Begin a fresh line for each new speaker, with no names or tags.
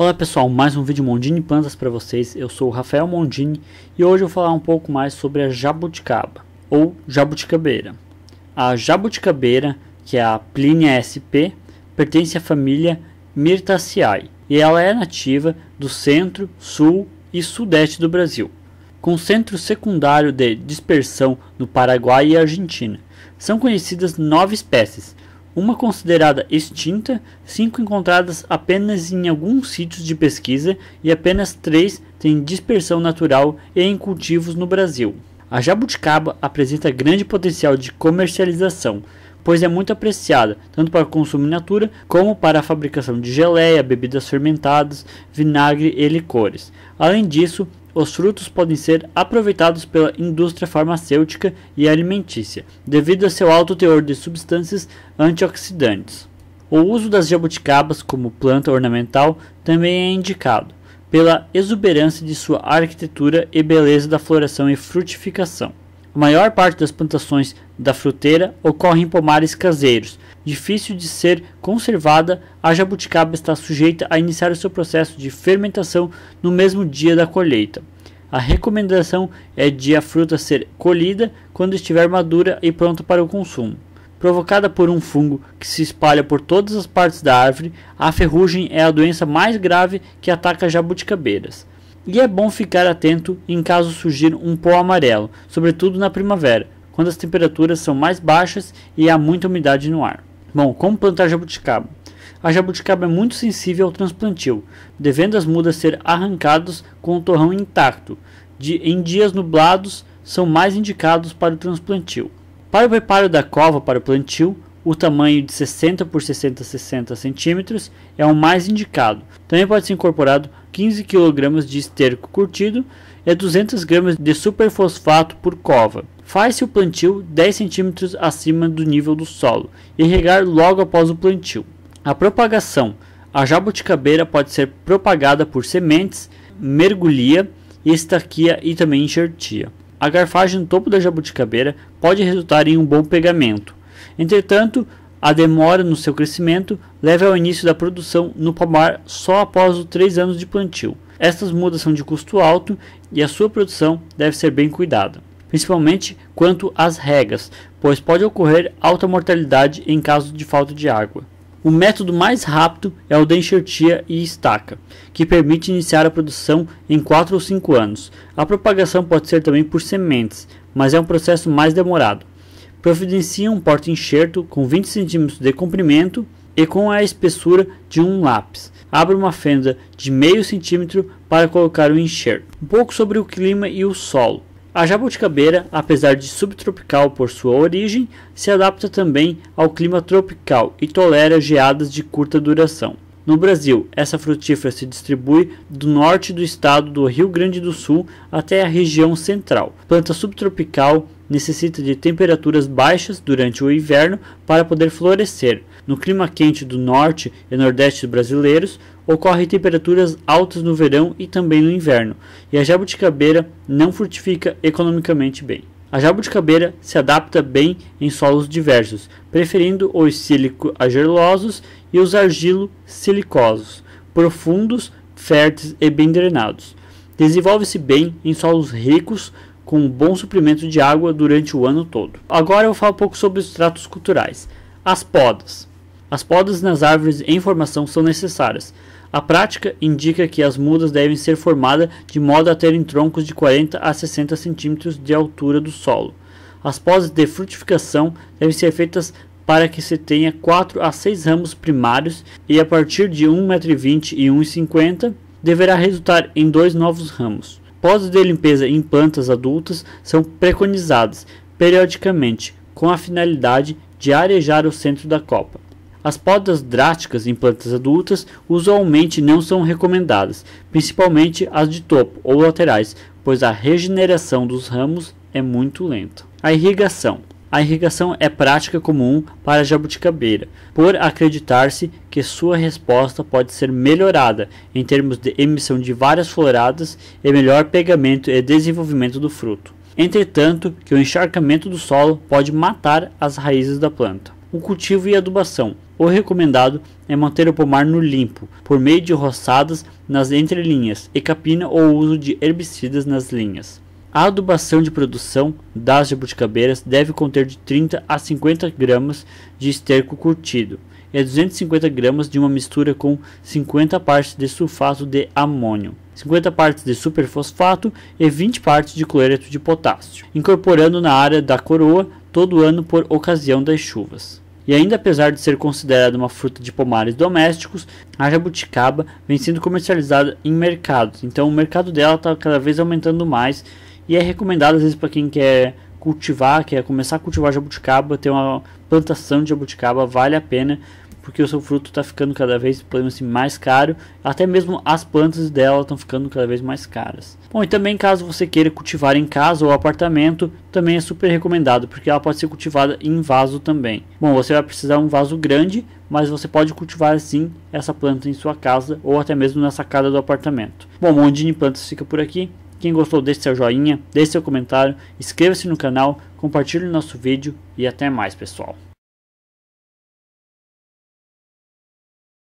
Olá pessoal, mais um vídeo Mondini Plantas para vocês. Eu sou o Rafael Mondini e hoje eu vou falar um pouco mais sobre a jabuticaba ou jabuticabeira. A jabuticabeira, que é a Plinia sp, pertence à família Myrtaceae e ela é nativa do centro, sul e sudeste do Brasil, com centro secundário de dispersão no Paraguai e Argentina. São conhecidas nove espécies, uma considerada extinta, cinco encontradas apenas em alguns sítios de pesquisa e apenas três têm dispersão natural e em cultivos no Brasil. A jabuticaba apresenta grande potencial de comercialização, pois é muito apreciada tanto para consumo in natura como para a fabricação de geleia, bebidas fermentadas, vinagre e licores. Além disso, os frutos podem ser aproveitados pela indústria farmacêutica e alimentícia, devido a seu alto teor de substâncias antioxidantes. O uso das jabuticabas como planta ornamental também é indicado, pela exuberância de sua arquitetura e beleza da floração e frutificação. A maior parte das plantações da fruteira ocorre em pomares caseiros. Difícil de ser conservada, a jabuticaba está sujeita a iniciar o seu processo de fermentação no mesmo dia da colheita. A recomendação é de a fruta ser colhida quando estiver madura e pronta para o consumo. Provocada por um fungo que se espalha por todas as partes da árvore, a ferrugem é a doença mais grave que ataca jabuticabeiras e é bom ficar atento em caso surgir um pó amarelo, sobretudo na primavera, quando as temperaturas são mais baixas e há muita umidade no ar. Bom, como plantar jabuticaba? A jabuticaba é muito sensível ao transplantio, devendo as mudas ser arrancadas com o torrão intacto. De, em dias nublados, são mais indicados para o transplantio. Para o preparo da cova para o plantio, o tamanho de 60 por 60 60 centímetros é o mais indicado. Também pode ser incorporado 15 kg de esterco curtido e 200 gramas de superfosfato por cova. Faz-se o plantio 10 cm acima do nível do solo e regar logo após o plantio. A propagação. A jabuticabeira pode ser propagada por sementes, mergulhia, estaquia e também enxertia. A garfagem no topo da jabuticabeira pode resultar em um bom pegamento. Entretanto, a demora no seu crescimento leva ao início da produção no pomar só após os 3 anos de plantio. Estas mudas são de custo alto e a sua produção deve ser bem cuidada, principalmente quanto às regas, pois pode ocorrer alta mortalidade em caso de falta de água. O método mais rápido é o da enxertia e estaca, que permite iniciar a produção em 4 ou 5 anos. A propagação pode ser também por sementes, mas é um processo mais demorado providencia um porta-enxerto com 20 cm de comprimento e com a espessura de um lápis. Abra uma fenda de meio centímetro para colocar o enxerto. Um pouco sobre o clima e o solo. A jabuticabeira, apesar de subtropical por sua origem, se adapta também ao clima tropical e tolera geadas de curta duração. No Brasil, essa frutífera se distribui do norte do estado do Rio Grande do Sul até a região central. Planta subtropical, necessita de temperaturas baixas durante o inverno para poder florescer. No clima quente do norte e nordeste brasileiros, ocorrem temperaturas altas no verão e também no inverno, e a jabuticabeira não frutifica economicamente bem. A jabuticabeira se adapta bem em solos diversos, preferindo os sílico-argilosos e os argilo-silicosos, profundos, férteis e bem drenados. Desenvolve-se bem em solos ricos com um bom suprimento de água durante o ano todo. Agora eu falo um pouco sobre os tratos culturais. As podas. As podas nas árvores em formação são necessárias, a prática indica que as mudas devem ser formadas de modo a terem troncos de 40 a 60 centímetros de altura do solo. As poses de frutificação devem ser feitas para que se tenha 4 a 6 ramos primários e a partir de 1,20m e 1,50m deverá resultar em dois novos ramos. Poses de limpeza em plantas adultas são preconizadas periodicamente com a finalidade de arejar o centro da copa. As podas drásticas em plantas adultas usualmente não são recomendadas, principalmente as de topo ou laterais, pois a regeneração dos ramos é muito lenta. A irrigação. A irrigação é prática comum para a jabuticabeira, por acreditar-se que sua resposta pode ser melhorada em termos de emissão de várias floradas e melhor pegamento e desenvolvimento do fruto. Entretanto, que o encharcamento do solo pode matar as raízes da planta o cultivo e adubação. O recomendado é manter o pomar no limpo, por meio de roçadas nas entrelinhas e capina ou uso de herbicidas nas linhas. A adubação de produção das jabuticabeiras deve conter de 30 a 50 gramas de esterco curtido e 250 gramas de uma mistura com 50 partes de sulfato de amônio, 50 partes de superfosfato e 20 partes de cloreto de potássio, incorporando na área da coroa todo ano por ocasião das chuvas. E ainda apesar de ser considerada uma fruta de pomares domésticos, a jabuticaba vem sendo comercializada em mercados. Então o mercado dela está cada vez aumentando mais e é recomendado às vezes para quem quer cultivar, quer começar a cultivar jabuticaba, ter uma plantação de jabuticaba, vale a pena, porque o seu fruto está ficando cada vez assim, mais caro, até mesmo as plantas dela estão ficando cada vez mais caras. Bom, e também caso você queira cultivar em casa ou apartamento, também é super recomendado, porque ela pode ser cultivada em vaso também. Bom, você vai precisar um vaso grande, mas você pode cultivar sim essa planta em sua casa ou até mesmo na sacada do apartamento. Bom, Mondini Plantas fica por aqui. Quem gostou, deixe seu joinha, deixe seu comentário, inscreva-se no canal, compartilhe o nosso vídeo e até mais, pessoal.